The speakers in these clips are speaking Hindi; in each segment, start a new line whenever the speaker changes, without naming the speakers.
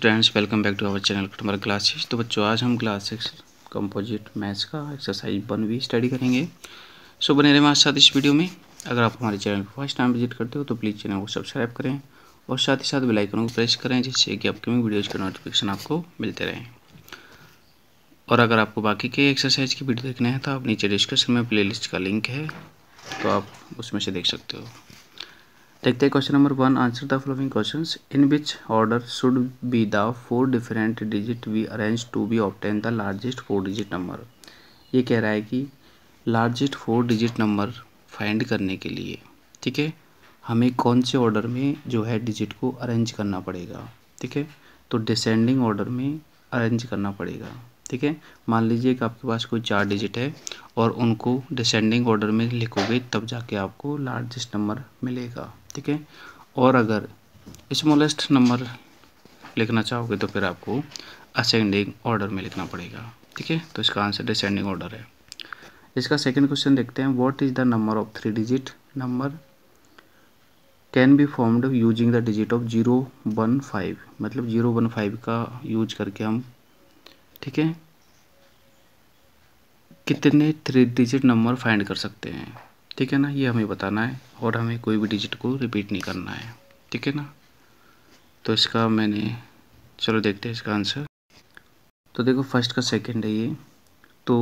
students welcome back to our channel कटमर क्लासेस तो बच्चों आज हम क्लास सिक्स कंपोजिट मैथ्स का एक्सरसाइज वन भी स्टडी करेंगे सो बने रहे हमारे साथ इस वीडियो में अगर आप हमारे चैनल पर फर्स्ट टाइम विजिट करते हो तो प्लीज़ चैनल को सब्सक्राइब करें और साथ ही साथ बेलाइकन को प्रेस करें जिससे कि अपकमिंग वीडियोज़ के नोटिफिकेशन आपको मिलते रहें और अगर आपको बाकी के एक्सरसाइज की वीडियो देखना है तो आप नीचे डिस्क्रिप्शन में प्ले का लिंक है तो आप उसमें से देख सकते हो देखते हैं question number one answer the following questions in which order should be the four different digit we arrange to be obtain the largest four digit number ये कह रहा है कि largest four digit number find करने के लिए ठीक है हमें कौन से ऑर्डर में जो है डिजिट को अरेंज करना पड़ेगा ठीक है तो डिसेंडिंग ऑर्डर में अरेंज करना पड़ेगा ठीक है मान लीजिए कि आपके पास कोई चार डिजिट है और उनको डिसेंडिंग ऑर्डर में लिखोगे तब जाके आपको लार्जेस्ट नंबर मिलेगा ठीक है और अगर स्मॉलेस्ट नंबर लिखना चाहोगे तो फिर आपको असेंडिंग ऑर्डर में लिखना पड़ेगा ठीक है तो इसका आंसर डिसेंडिंग ऑर्डर है इसका सेकंड क्वेश्चन देखते हैं what is the number of three digit number can be formed using the digit of zero one five मतलब जीरो वन फाइव का यूज करके हम ठीक है कितने थ्री डिजिट नंबर फाइंड कर सकते हैं ठीक है ना ये हमें बताना है और हमें कोई भी डिजिट को रिपीट नहीं करना है ठीक है ना तो इसका मैंने चलो देखते हैं इसका आंसर तो देखो फर्स्ट का सेकंड है ये तो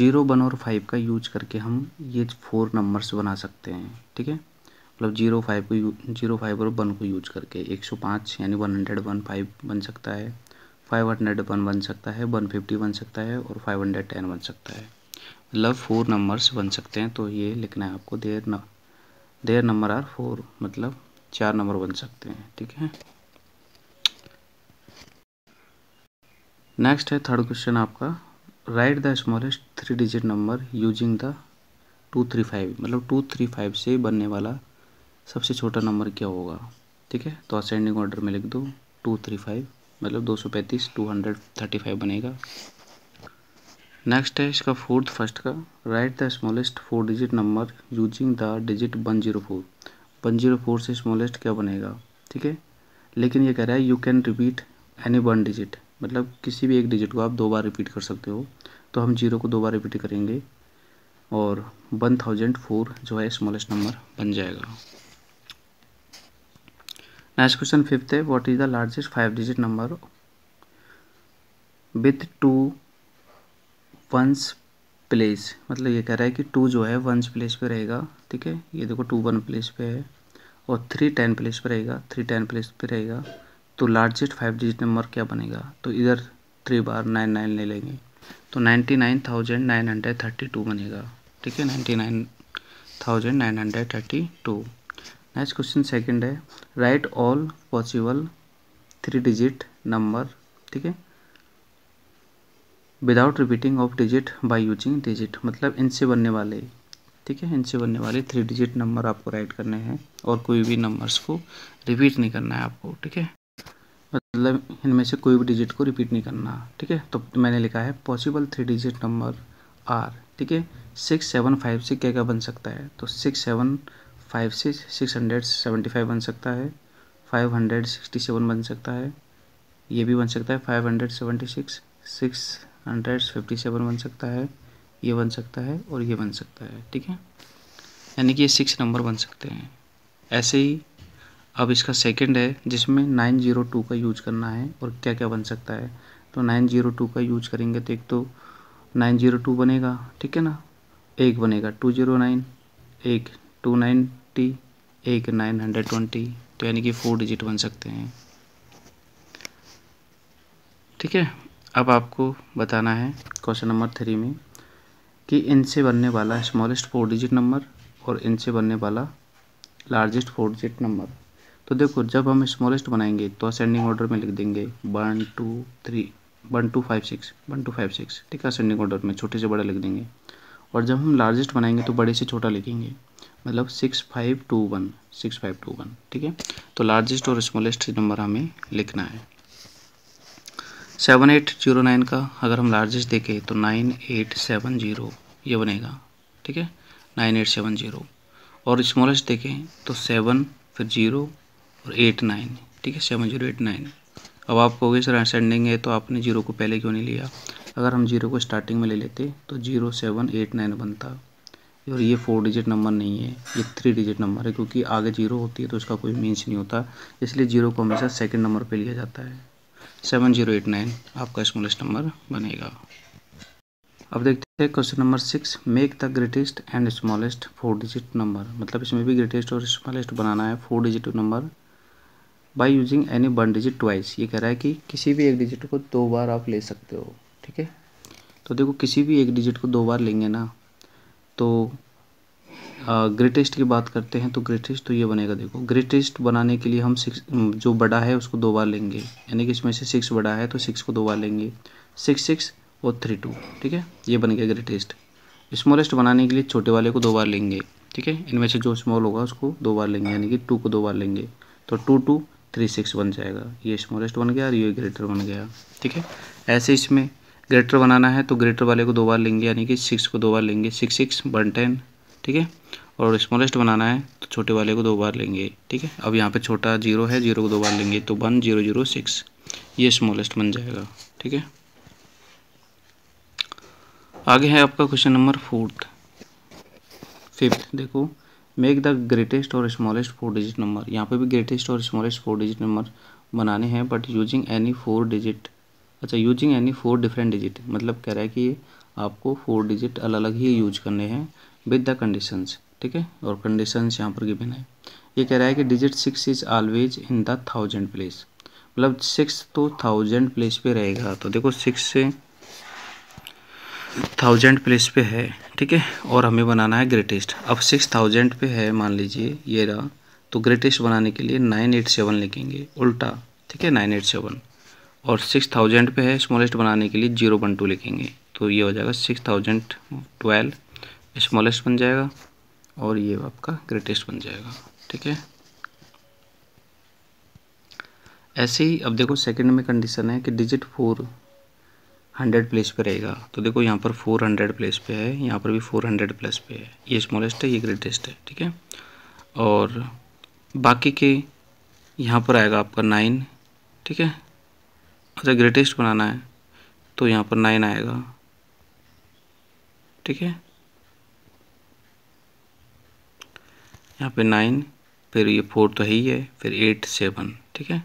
जीरो वन और फाइव का यूज करके हम ये फोर नंबर्स बना सकते हैं ठीक है मतलब जीरो फाइव को जीरो फाइव और वन को यूज करके एक सौ पाँच यानी वन हंड्रेड वन फाइव बन सकता है फाइव हंड्रेड वन बन सकता है वन फिफ्टी बन सकता है और फाइव हंड्रेड टेन बन सकता है मतलब फोर नंबर्स बन सकते हैं तो ये लिखना है आपको देर न देर नंबर आर फोर मतलब चार नंबर बन सकते हैं ठीक है नेक्स्ट है थर्ड क्वेश्चन आपका right the smallest three digit number using the two three five मतलब टू थ्री फाइव से बनने वाला सबसे छोटा नंबर क्या होगा ठीक है तो असेंडिंग ऑर्डर में लिख दो टू थ्री फाइव मतलब दो सौ पैंतीस टू हंड्रेड थर्टी फाइव बनेगा नेक्स्ट है इसका फोर्थ फर्स्ट का right the smallest four digit number using the digit one zero four one zero four से स्मॉलेस्ट क्या बनेगा ठीक है लेकिन ये कह रहा है you can repeat any one digit मतलब किसी भी एक डिजिट को आप दो बार रिपीट कर सकते हो तो हम जीरो को दो बार रिपीट करेंगे और वन थाउजेंड फोर जो है स्मॉलेस्ट नंबर बन जाएगा नेक्स्ट क्वेश्चन फिफ्थ है what is the largest five digit number with two ones place मतलब ये कह रहा है कि टू जो है वंस प्लेस पे रहेगा ठीक है ये देखो टू वन प्लेस पे है और थ्री टेन प्लेस पे रहेगा थ्री टेन प्लेस पे रहेगा तो लार्जेस्ट फाइव डिजिट नंबर क्या बनेगा तो इधर थ्री बार नाइन नाइन ले लेंगे तो ninety nine thousand nine hundred thirty two बनेगा ठीक है ninety nine thousand nine hundred thirty two next question second है right all possible three digit number ठीक है without repeating of digit by using digit मतलब इनसे बनने वाले ठीक है इनसे बनने वाले थ्री डिजिट नंबर आपको राइट करने हैं और कोई भी नंबर्स को रिपीट नहीं करना है आपको ठीक है मतलब इनमें से कोई भी डिजिट को रिपीट नहीं करना ठीक है तो मैंने लिखा है possible three digit number are ठीक है सिक्स सेवन फाइव से क्या क्या बन सकता है तो सिक्स सेवन फाइव से सिक्स हंड्रेड सेवेंटी फाइव बन सकता है फाइव हंड्रेड सिक्सटी सेवन बन सकता है ये भी बन सकता है five hundred seventy six six hundred fifty seven बन सकता है ये बन सकता है और ये बन सकता है ठीक है यानी कि ये सिक्स नंबर बन सकते हैं ऐसे ही अब इसका सेकंड है जिसमें नाइन ज़ीरो टू का यूज करना है और क्या क्या बन सकता है तो नाइन ज़ीरो टू का यूज करेंगे तो एक तो नाइन ज़ीरो टू बनेगा ठीक है ना एक बनेगा टू ज़ीरो नाइन एक टू नाइन्टी एक नाइन हंड्रेड ट्वेंटी तो यानी कि फोर डिजिट बन सकते हैं ठीक है अब आपको बताना है क्वेश्चन नंबर थ्री में कि इनसे बनने वाला स्मॉलेस्ट फोर डिजिट नंबर और इनसे बनने वाला लार्जेस्ट फोर डिजिट नंबर तो देखो जब हम स्मॉलेस्ट बनाएंगे तो असेंडिंग ऑर्डर में लिख देंगे one two three one two five six one two five six ठीक है असेंडिंग ऑर्डर में छोटे से बड़ा लिख देंगे और जब हम लार्जेस्ट बनाएंगे तो बड़े से छोटा लिखेंगे मतलब six five two one six five two one ठीक है तो लार्जेस्ट और स्मॉलेस्ट नंबर हमें लिखना है सेवन एट जीरो नाइन का अगर हम लार्जेस्ट देखें तो नाइन एट सेवन जीरो ये बनेगा ठीक है नाइन एट सेवन जीरो और स्मॉलेस्ट देखें तो सेवन फिर जीरो और एट नाइन ठीक है सेवन जीरो एट नाइन अब आप कहोगे सर असेंडिंग है तो आपने जीरो को पहले क्यों नहीं लिया अगर हम जीरो को स्टार्टिंग में ले लेते तो जीरो सेवन एट नाइन बनता और ये फोर डिजिट नंबर नहीं है ये थ्री डिजिट नंबर है क्योंकि आगे जीरो होती है तो उसका कोई मीन्स नहीं होता इसलिए जीरो को हमेशा सेकेंड नंबर पर लिया जाता है सेवन जीरो एट नाइन आपका स्मॉलेस्ट नंबर बनेगा अब देखते हैं question number six make the greatest and smallest four digit number मतलब इसमें भी ग्रेटेस्ट और स्मॉलेस्ट बनाना है four digit number by using any one digit twice ये कह रहा है कि किसी भी एक डिजिट को दो बार आप ले सकते हो ठीक है तो देखो किसी भी एक डिजिट को दो बार लेंगे ना तो ग्रेटेस्ट की बात करते हैं तो ग्रेटेस्ट तो ये बनेगा देखो ग्रेटेस्ट बनाने के लिए हम सिक्स जो बड़ा है उसको दो बार लेंगे यानी कि इसमें से सिक्स बड़ा है तो सिक्स को दो बार लेंगे सिक्स सिक्स और थ्री टू ठीक है ये बन गया ग्रेटेस्ट स्मॉलेस्ट बनाने के लिए छोटे वाले को दो बार लेंगे ठीक है इनमें से जो स्मॉल होगा उसको दो बार लेंगे यानी कि टू को दो बार लेंगे तो टू टू थ्री सिक्स बन जाएगा ये स्मॉलेस्ट बन गया और ये ग्रेटर बन गया ठीक है ऐसे इसमें ग्रेटर बनाना है तो ग्रेटर वाले को दो बार लेंगे यानी कि सिक्स को दो बार लेंगे सिक्स सिक्स वन टेन ठीक है और स्मॉलेस्ट बनाना है तो छोटे वाले को दो बार लेंगे ठीक है अब यहाँ पे छोटा जीरो है जीरो को दो बार लेंगे तो वन जीरो जीरो सिक्स ये स्मॉलेस्ट बन जाएगा ठीक है आगे है आपका क्वेश्चन नंबर फोर्थ फिफ्थ देखो मेक द ग्रेटेस्ट और स्मॉलेस्ट फोर डिजिट नंबर यहाँ पे भी ग्रेटेस्ट और स्मॉलेस्ट फोर डिजिट नंबर बनाने हैं but using any four digit अच्छा using any four different digit मतलब कह रहा है कि आपको फोर डिजिट अलग अलग ही यूज करने हैं विद द कंडीशंस ठीक है और कंडीशंस यहाँ पर गिवन है ये कह रहा है कि digit six is always in the thousand place मतलब सिक्स तो थाउजेंड प्लेस पे रहेगा तो देखो सिक्स से थाउजेंड प्लेस पे है ठीक है और हमें बनाना है ग्रेटेस्ट अब सिक्स थाउजेंड पे है मान लीजिए ये रहा तो ग्रेटेस्ट बनाने के लिए नाइन एट सेवन लिखेंगे उल्टा ठीक है नाइन एट सेवन और सिक्स थाउजेंड पे है स्मॉलेस्ट बनाने के लिए जीरो वन टू लिखेंगे तो ये हो जाएगा सिक्स थाउजेंड ट्वेल्व स्मॉलेस्ट बन जाएगा और ये आपका ग्रेटेस्ट बन जाएगा ठीक है ऐसे ही अब देखो सेकंड में कंडीशन है कि डिजिट फोर हंड्रेड प्लेस पे रहेगा तो देखो यहाँ पर फोर हंड्रेड प्लेस पे है यहाँ पर भी फोर हंड्रेड प्लस पे है ये स्मॉलेस्ट है ये ग्रेटेस्ट है ठीक है और बाकी के यहाँ पर आएगा आपका नाइन ठीक है अच्छा ग्रेटेस्ट बनाना है तो यहाँ पर नाइन आएगा ठीक है यहाँ पे नाइन फिर ये फोर तो है ही है फिर एट सेवन ठीक है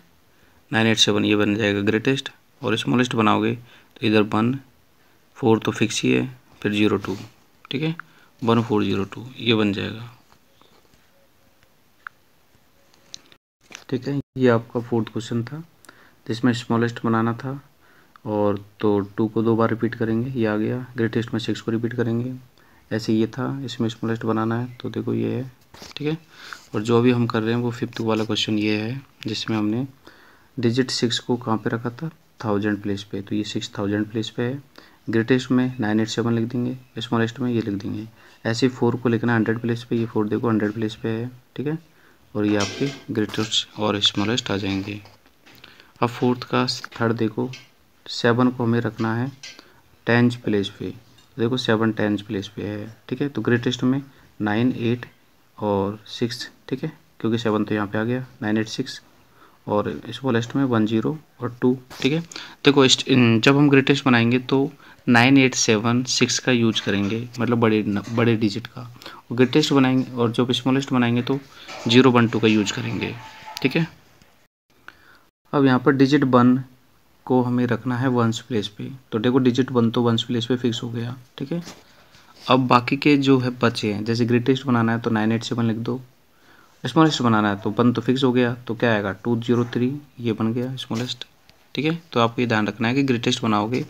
नाइन एट सेवन ये बन जाएगा ग्रेटेस्ट और स्मॉलेस्ट बनाओगे तो इधर वन फोर तो फिक्स ही है फिर ज़ीरो टू ठीक है वन फोर ज़ीरो टू ये बन जाएगा ठीक है ये आपका फोर्थ क्वेश्चन था जिसमें स्मॉलेस्ट बनाना था और तो टू को दो बार रिपीट करेंगे ये आ गया ग्रेटेस्ट में सिक्स को रिपीट करेंगे ऐसे ये था इसमें स्मॉलेस्ट बनाना है तो देखो ये है ठीक है और जो अभी हम कर रहे हैं वो फिफ्थ वाला क्वेश्चन ये है जिसमें हमने डिजिट सिक्स को कहाँ पे रखा था थाउजेंड प्लेस पे तो ये सिक्स थाउजेंड प्लेस पे है ग्रेटेस्ट में नाइन एट सेवन लिख देंगे स्मॉलेस्ट में ये लिख देंगे ऐसे फोर को लिखना हंड्रेड प्लेस पे ये फोर देखो हंड्रेड प्लेस पे है ठीक है और ये आपके ग्रेटेस्ट और स्मॉलेस्ट आ जाएंगे अब फोर्थ का थर्ड देखो सेवन को हमें रखना है टेंथ प्लेस पे देखो सेवन टेंथ प्लेस पे है ठीक है तो ग्रेटेस्ट में नाइन एट और सिक्स ठीक है क्योंकि सेवन तो यहाँ पे आ गया नाइन एट सिक्स और इसको लास्ट में वन जीरो और टू ठीक है देखो जब हम ग्रेटेस्ट बनाएंगे तो नाइन एट सेवन सिक्स का यूज करेंगे मतलब बड़े बड़े डिजिट का और ग्रेटेस्ट बनाएंगे और जब स्मॉलेस्ट बनाएंगे तो जीरो वन टू का यूज करेंगे ठीक है अब यहाँ पर डिजिट वन को हमें रखना है वंस प्लेस पे तो देखो डिजिट वन तो वंस प्लेस पे फिक्स हो गया ठीक है अब बाकी के जो है बचे हैं जैसे ग्रेटेस्ट बनाना है तो नाइन एट सेवन लिख दो स्मॉलेस्ट बनाना है तो वन तो फिक्स हो गया तो क्या आएगा टू जीरो थ्री ये बन गया स्मॉलेस्ट ठीक है तो आपको ये ध्यान रखना है कि ग्रेटेस्ट बनाओगे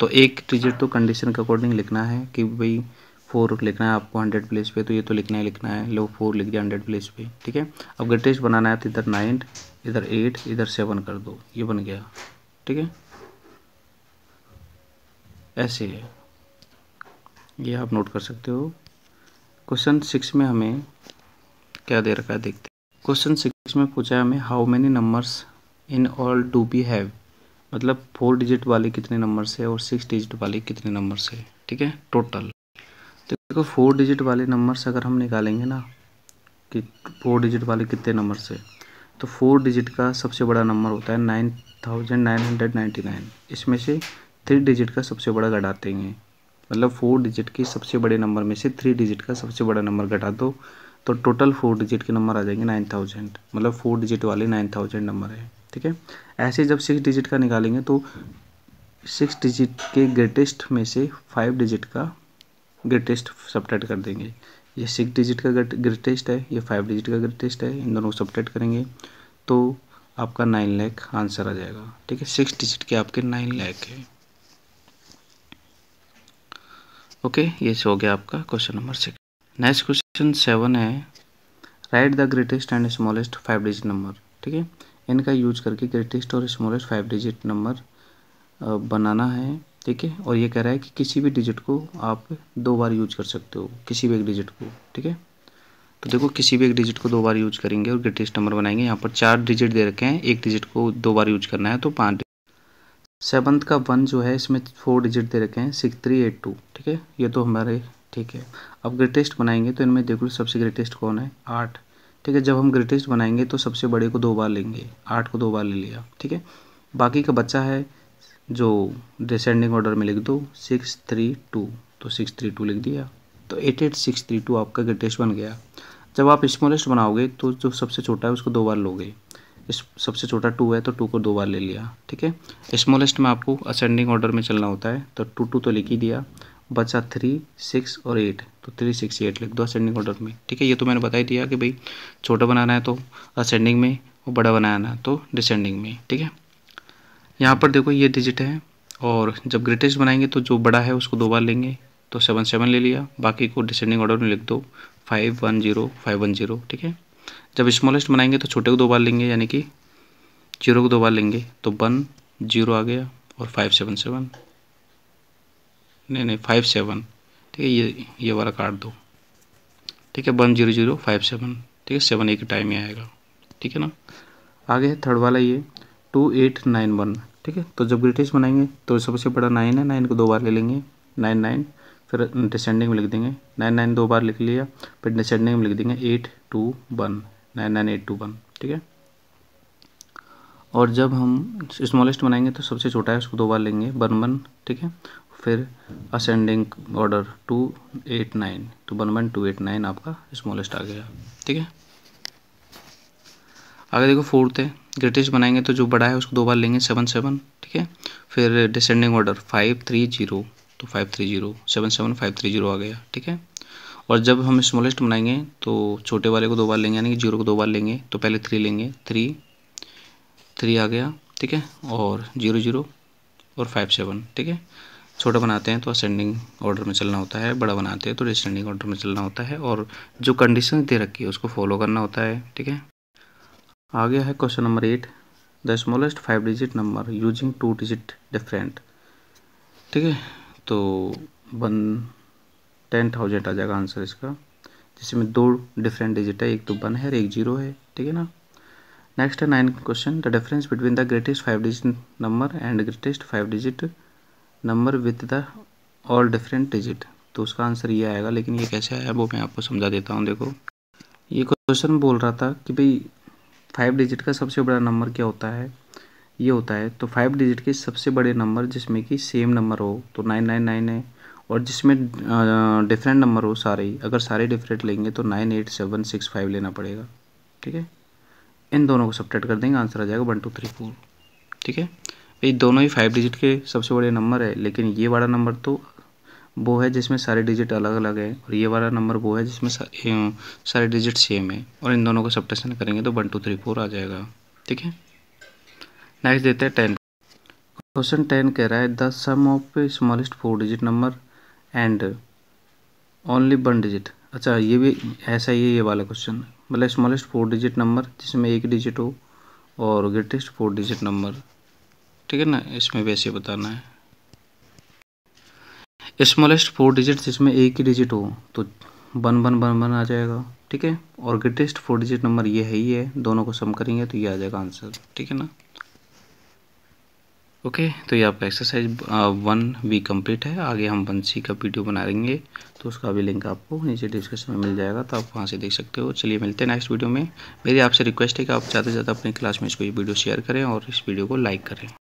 तो एक डिजिट तो कंडीशन के अकॉर्डिंग लिखना है कि भाई फोर लिखना है आपको हंड्रेड प्लेस पे तो ये तो लिखना ही लिखना है लो फोर लिख दिया हंड्रेड प्लेस पे ठीक है अब ग्रेटेस्ट बनाना है तो इधर नाइन इधर एट इधर सेवन कर दो ये बन गया ठीक है ऐसे है ये आप नोट कर सकते हो क्वेश्चन सिक्स में हमें क्या दे रखा है देखते हैं क्वेश्चन सिक्स में पूछा है हमें how many numbers in all do we have मतलब फोर डिजिट वाले कितने नंबर से और सिक्स डिजिट वाले कितने नंबर से ठीक है टोटल तो देखो फोर डिजिट वाले नंबर से अगर हम निकालेंगे ना कि फोर डिजिट वाले कितने नंबर से तो फोर डिजिट का सबसे बड़ा नंबर होता है nine thousand nine hundred ninety nine इसमें से थ्री डिजिट का सबसे बड़ा घटाते हैं मतलब फोर डिजिट के सबसे बड़े नंबर में से थ्री डिजिट का सबसे बड़ा नंबर घटा दो तो टोटल फोर डिजिट के नंबर आ जाएंगे नाइन थाउजेंड मतलब फोर डिजिट वाले नाइन थाउजेंड नंबर है ठीक है ऐसे जब सिक्स डिजिट का निकालेंगे तो सिक्स डिजिट के ग्रेटेस्ट में से फाइव डिजिट का ग्रेटेस्ट सपरेट कर देंगे ये सिक्स डिजिट का ग्रेटेस्ट है ये फाइव डिजिट का ग्रेटेस्ट है इन दोनों को सपरेट करेंगे तो आपका नाइन लैख आंसर आ जाएगा ठीक है सिक्स डिजिट के आपके नाइन लैख है ओके ये हो गया आपका question number six next question seven है right the greatest and smallest five digit number ठीक है इनका यूज करके ग्रेटेस्ट और स्मॉलेस्ट फाइव डिजिट नंबर बनाना है ठीक है और ये कह रहा है कि किसी भी डिजिट को आप दो बार यूज कर सकते हो किसी भी एक डिजिट को ठीक है तो देखो किसी भी एक डिजिट को दो बार यूज करेंगे और ग्रेटेस्ट नंबर बनाएंगे यहाँ पर चार डिजिट दे रखे हैं एक डिजिट को दो बार यूज करना है तो पाँच सेवन्थ का वन जो है इसमें फोर डिजिट दे रखे हैं सिक्स थ्री एट टू ठीक है ये तो हमारे ठीक है अब ग्रेटेस्ट बनाएंगे तो इनमें देखो सबसे ग्रेटेस्ट कौन है आठ ठीक है जब हम ग्रेटेस्ट बनाएंगे तो सबसे बड़े को दो बार लेंगे आठ को दो बार ले लिया ठीक है बाकी का बच्चा है जो डिसेंडिंग ऑर्डर में लिख दो सिक्स थ्री टू तो सिक्स थ्री टू लिख दिया तो eight eight six three two आपका ग्रेटेस्ट बन गया जब आप स्मॉलेस्ट बनाओगे तो जो सबसे छोटा है उसको दो बार लोगे इस सबसे छोटा टू है तो टू को दो बार ले लिया ठीक है स्मॉलेस्ट में आपको असेंडिंग ऑर्डर में चलना होता है तो टू टू तो लिख ही दिया बचा थ्री सिक्स और एट तो थ्री सिक्स एट लिख दो असेंडिंग ऑर्डर में ठीक है ये तो मैंने बता ही दिया कि भाई छोटा बनाना है तो असेंडिंग में और बड़ा बनाना है तो डिसेंडिंग में ठीक है यहाँ पर देखो ये डिजिट है और जब ग्रेटेस्ट बनाएंगे तो जो बड़ा है उसको दो बार लेंगे तो सेवन सेवन ले लिया बाकी को डिसेंडिंग ऑर्डर में लिख दो five one zero five one zero ठीक है जब स्मॉलेस्ट बनाएंगे तो छोटे को दो बार लेंगे यानी कि जीरो को दो बार लेंगे तो वन जीरो आ गया और फाइव सेवन सेवन नहीं नहीं फाइव सेवन ठीक है ये ये वाला काट दो ठीक है one zero zero five seven ठीक है सेवन एक टाइम ही आएगा ठीक है ना आगे थर्ड वाला ये टू एट नाइन वन ठीक है तो जब ग्रेटेस्ट बनाएंगे तो सबसे बड़ा नाइन है नाइन को दो बार ले लेंगे नाइन नाइन फिर डिसेंडिंग में लिख देंगे नाइन नाइन दो बार लिख लिया फिर डिसेंडिंग में लिख देंगे eight two one nine nine eight two one ठीक है और जब हम स्मॉलेस्ट बनाएंगे तो सबसे छोटा है उसको दो बार लेंगे वन वन ठीक है फिर ascending order two eight nine तो one one two eight nine आपका स्मॉलेस्ट आ गया ठीक है आगे देखो फोर्थ है ग्रेटेस्ट बनाएंगे तो जो बड़ा है उसको दो बार लेंगे सेवन सेवन ठीक है फिर descending order five three zero तो five three zero seven seven five three zero आ गया ठीक है और जब हम स्मॉलेस्ट बनाएंगे तो छोटे वाले को दो बार लेंगे यानी कि जीरो को दो बार लेंगे तो पहले थ्री लेंगे थ्री थ्री आ गया ठीक है और जीरो जीरो और फाइव सेवन ठीक है छोटा बनाते हैं तो असेंडिंग ऑर्डर में चलना होता है बड़ा बनाते हैं तो डिसेंडिंग ऑर्डर में चलना होता है और जो कंडीशन दे रखी है उसको फॉलो करना होता है ठीक है आ गया है question number eight the smallest five digit number using two digit different ठीक है तो वन टेन थाउजेंड आ जाएगा आंसर इसका जिसमें दो डिफरेंट डिजिट है एक तो वन है और एक जीरो है ठीक है ना नेक्स्ट है nine question the difference between the greatest five digit number and greatest five digit number with the all different digit तो उसका आंसर ये आएगा लेकिन ये कैसे आया वो मैं आपको समझा देता हूँ देखो ये क्वेश्चन बोल रहा था कि भाई फाइव डिजिट का सबसे बड़ा नंबर क्या होता है ये होता है तो फाइव डिजिट के सबसे बड़े नंबर जिसमें कि सेम नंबर हो तो नाइन नाइन नाइन है और जिसमें डिफरेंट नंबर हो सारे ही अगर सारे डिफरेंट लेंगे तो nine eight seven six five लेना पड़ेगा ठीक है इन दोनों को सब्ट्रैक्ट कर देंगे आंसर आ जाएगा वन टू थ्री फोर ठीक है ये दोनों ही फाइव डिजिट के सबसे बड़े नंबर है लेकिन ये वाला नंबर तो वो है जिसमें सारे डिजिट अलग अलग है और ये वाला नंबर वो है जिसमें सारे डिजिट सेम है और इन दोनों को सब्टेशन करेंगे तो वन टू थ्री फोर आ जाएगा ठीक है नेक्स्ट देते हैं टेन क्वेश्चन टेन कह रहा है the sum of smallest four digit number and only one digit अच्छा ये भी ऐसा ही है ये वाला क्वेश्चन मतलब स्मॉलेस्ट फोर डिजिट नंबर जिसमें एक डिजिट हो और ग्रेटेस्ट फोर डिजिट नंबर ठीक है ना इसमें वैसे बताना है स्मॉलेस्ट फोर डिजिट जिसमें एक ही डिजिट हो तो वन वन वन वन आ जाएगा ठीक है और ग्रेटेस्ट फोर डिजिट नंबर ये है ही है दोनों को सम करेंगे तो ये आ जाएगा आंसर ठीक है ना ओके तो ये आपका एक्सरसाइज वन भी कंप्लीट है आगे हम वन सी का वीडियो बना लेंगे तो उसका भी लिंक आपको नीचे डिस्क्रिप्शन में मिल जाएगा तो आप वहाँ से देख सकते हो चलिए मिलते हैं नेक्स्ट वीडियो में मेरी आपसे रिक्वेस्ट है कि आप ज़्यादा से ज़्यादा अपने क्लासमेट्स को ये वीडियो शेयर करें और इस वीडियो को लाइक करें